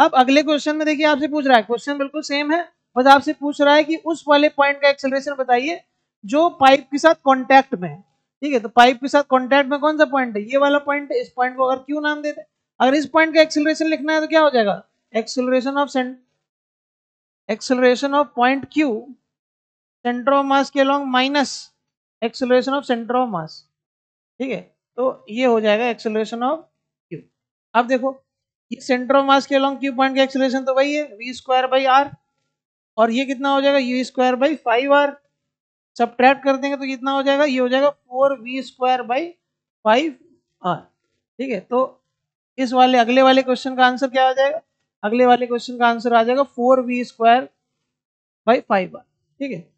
अब अगले क्वेश्चन में देखिए आपसे पूछ रहा है क्वेश्चन बिल्कुल सेम है बस आपसे पूछ रहा है कि उस वाले पॉइंट का एक्सेलरेशन बताइए जो पाइप के साथ कॉन्टैक्ट में है ठीक है तो पाइप के साथ कॉन्टैक्ट में कौन सा पॉइंट है ये वाला पॉइंट इस पॉइंट को अगर क्यों नाम देते अगर इस पॉइंट का एक्सेलरेशन लिखना है तो क्या हो जाएगा acceleration of cent acceleration of point Q centre of mass के along minus acceleration of centre of mass ठीक है तो ये हो जाएगा एक्सेलरेशन ऑफ क्यू अब देखो ये सेंटर ऑफ मास के अलॉन्ग क्यू पॉइंट का एक्सेलरेशन तो वही है वी स्क्वायर बाई आर और ये कितना हो जाएगा U square by five R सब कर देंगे तो कितना हो जाएगा ये हो जाएगा four V square by five R ठीक है तो इस वाले अगले वाले क्वेश्चन का आंसर क्या आ जाएगा अगले वाले क्वेश्चन का आंसर आ जाएगा four V square by five R ठीक है